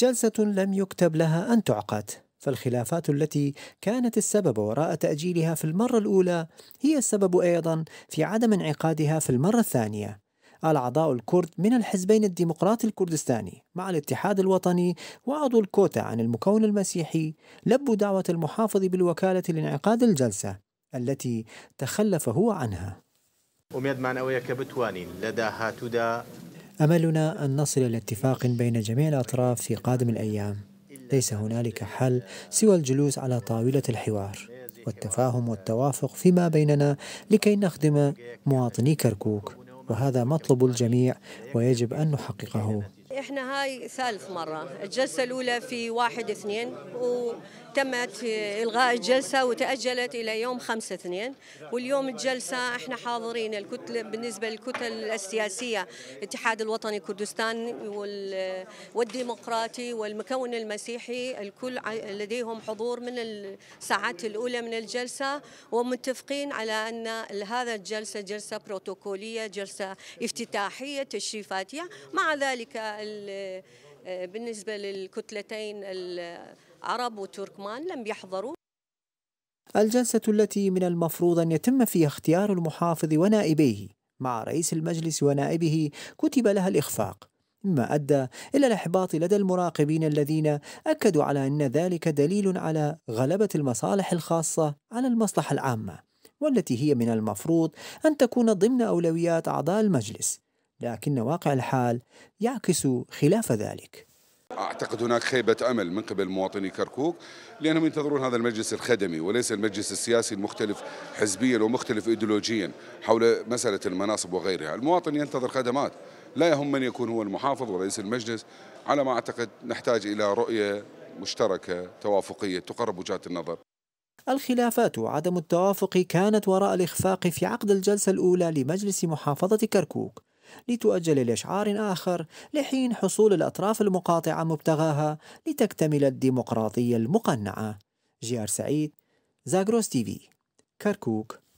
جلسة لم يكتب لها أن تعقد فالخلافات التي كانت السبب وراء تأجيلها في المرة الأولى هي السبب أيضا في عدم انعقادها في المرة الثانية الأعضاء الكرد من الحزبين الديمقراطي الكردستاني مع الاتحاد الوطني وعضو الكوتا عن المكون المسيحي لبوا دعوة المحافظ بالوكالة لانعقاد الجلسة التي تخلف هو عنها ومێدمانەوەیە معنوية كبتوانين لدى هاتودا أملنا أن نصل إلى اتفاق بين جميع الأطراف في قادم الأيام ليس هنالك حل سوى الجلوس على طاولة الحوار والتفاهم والتوافق فيما بيننا لكي نخدم مواطني كركوك وهذا مطلب الجميع ويجب أن نحققه احنا هاي ثالث مرة الجلسة الأولى في واحد اثنين تمت الغاء الجلسه وتاجلت الى يوم 5 2 واليوم الجلسه احنا حاضرين الكتله بالنسبه للكتل السياسيه الاتحاد الوطني كردستان والديمقراطي والمكون المسيحي الكل لديهم حضور من الساعات الاولى من الجلسه ومتفقين على ان هذا الجلسه جلسه بروتوكوليه جلسه افتتاحيه تشريفاتيه مع ذلك بالنسبه للكتلتين عرب وتركمان لم يحضروا الجلسة التي من المفروض أن يتم فيها اختيار المحافظ ونائبيه مع رئيس المجلس ونائبه كتب لها الإخفاق مما أدى إلى الإحباط لدى المراقبين الذين أكدوا على أن ذلك دليل على غلبة المصالح الخاصة على المصلحة العامة والتي هي من المفروض أن تكون ضمن أولويات أعضاء المجلس لكن واقع الحال يعكس خلاف ذلك أعتقد هناك خيبة أمل من قبل مواطني كركوك لأنهم ينتظرون هذا المجلس الخدمي وليس المجلس السياسي المختلف حزبيا ومختلف إيديولوجيا حول مسألة المناصب وغيرها المواطن ينتظر خدمات لا يهم من يكون هو المحافظ ورئيس المجلس على ما أعتقد نحتاج إلى رؤية مشتركة توافقية تقرب وجهات النظر الخلافات وعدم التوافق كانت وراء الإخفاق في عقد الجلسة الأولى لمجلس محافظة كركوك لتؤجل لإشعار آخر لحين حصول الأطراف المقاطعة مبتغاها لتكتمل الديمقراطية المقنعة جيار سعيد زاغروس تي في كركوك